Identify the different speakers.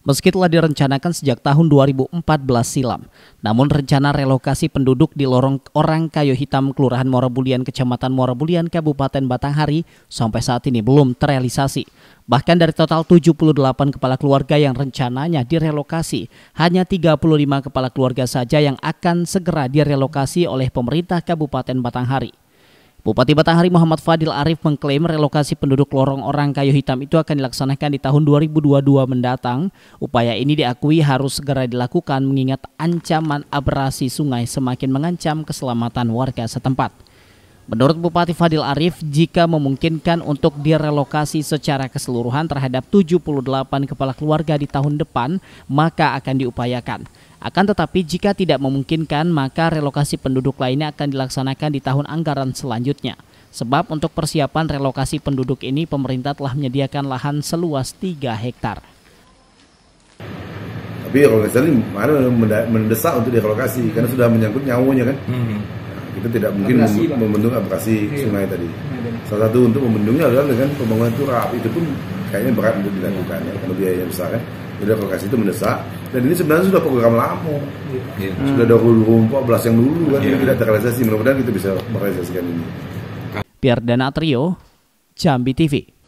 Speaker 1: Meski telah direncanakan sejak tahun 2014 silam, namun rencana relokasi penduduk di lorong Orang Kayu Hitam, Kelurahan Morabulian, Kecamatan Morabulian, Kabupaten Batanghari sampai saat ini belum terrealisasi. Bahkan dari total 78 kepala keluarga yang rencananya direlokasi, hanya 35 kepala keluarga saja yang akan segera direlokasi oleh pemerintah Kabupaten Batanghari. Bupati Batanghari Muhammad Fadil Arif mengklaim relokasi penduduk lorong orang kayu hitam itu akan dilaksanakan di tahun 2022 mendatang. Upaya ini diakui harus segera dilakukan mengingat ancaman abrasi sungai semakin mengancam keselamatan warga setempat. Menurut Bupati Fadil Arif, jika memungkinkan untuk direlokasi secara keseluruhan terhadap 78 kepala keluarga di tahun depan, maka akan diupayakan. Akan tetapi jika tidak memungkinkan, maka relokasi penduduk lainnya akan dilaksanakan di tahun anggaran selanjutnya. Sebab untuk persiapan relokasi penduduk ini pemerintah telah menyediakan lahan seluas 3 hektar.
Speaker 2: Tapi kalau misalnya mendesak untuk direlokasi karena sudah menyangkut nyawanya kan. Hmm kita tidak mungkin abrasi, mem membendung abrasi iya. sungai tadi. Iya. Salah satu untuk membendungnya adalah dengan pembangunan turap. Itu pun kayaknya berat untuk dilakukan ya, karena biayanya besar ya. lokasi itu mendesak dan ini sebenarnya sudah program lama. Iya. iya. Sudah ada belas yang dulu kan iya. ini tidak terrealisasi. Mudah-mudahan kita bisa merealisasikan ini.
Speaker 1: Pier Danatrio, Jambi TV.